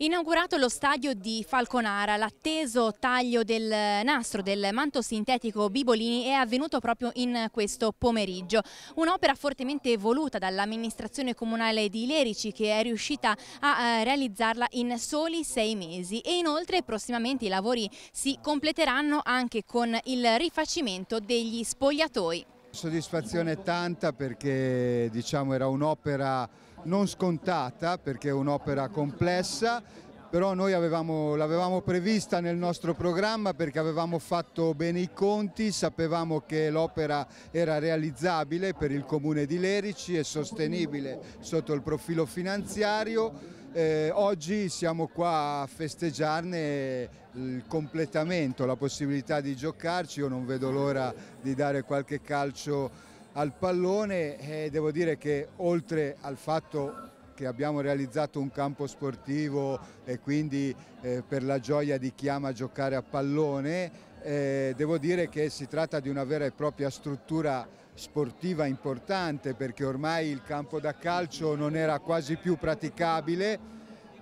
Inaugurato lo stadio di Falconara, l'atteso taglio del nastro del manto sintetico Bibolini è avvenuto proprio in questo pomeriggio. Un'opera fortemente voluta dall'amministrazione comunale di Lerici che è riuscita a eh, realizzarla in soli sei mesi e inoltre prossimamente i lavori si completeranno anche con il rifacimento degli spogliatoi. Soddisfazione tanta perché diciamo, era un'opera non scontata perché è un'opera complessa però noi l'avevamo prevista nel nostro programma perché avevamo fatto bene i conti, sapevamo che l'opera era realizzabile per il comune di Lerici e sostenibile sotto il profilo finanziario. Eh, oggi siamo qua a festeggiarne il completamento, la possibilità di giocarci, io non vedo l'ora di dare qualche calcio al pallone e devo dire che oltre al fatto che abbiamo realizzato un campo sportivo e quindi eh, per la gioia di chi ama giocare a pallone. Eh, devo dire che si tratta di una vera e propria struttura sportiva importante perché ormai il campo da calcio non era quasi più praticabile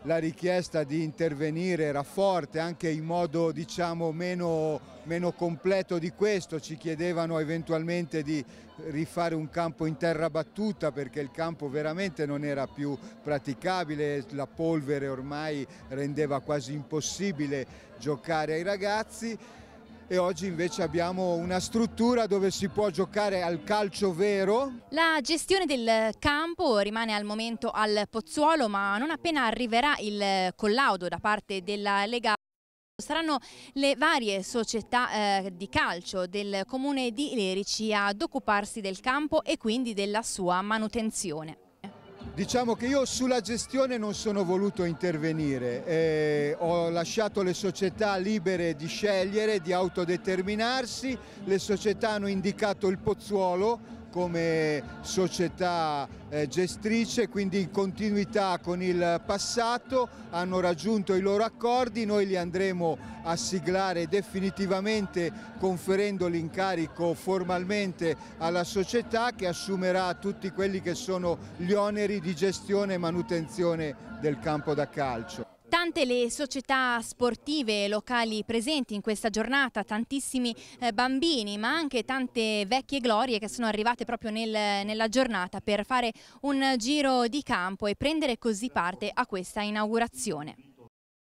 la richiesta di intervenire era forte anche in modo diciamo, meno, meno, completo di questo, ci chiedevano eventualmente di rifare un campo in terra battuta perché il campo veramente non era più praticabile, la polvere ormai rendeva quasi impossibile giocare ai ragazzi e oggi invece abbiamo una struttura dove si può giocare al calcio vero. La gestione del campo rimane al momento al Pozzuolo ma non appena arriverà il collaudo da parte della Lega Saranno le varie società eh, di calcio del comune di Lerici ad occuparsi del campo e quindi della sua manutenzione. Diciamo che io sulla gestione non sono voluto intervenire, eh, ho lasciato le società libere di scegliere, di autodeterminarsi, le società hanno indicato il pozzuolo come società eh, gestrice, quindi in continuità con il passato, hanno raggiunto i loro accordi, noi li andremo a siglare definitivamente conferendo l'incarico formalmente alla società che assumerà tutti quelli che sono gli oneri di gestione e manutenzione del campo da calcio. Nonostante le società sportive locali presenti in questa giornata, tantissimi eh, bambini ma anche tante vecchie glorie che sono arrivate proprio nel, nella giornata per fare un giro di campo e prendere così parte a questa inaugurazione.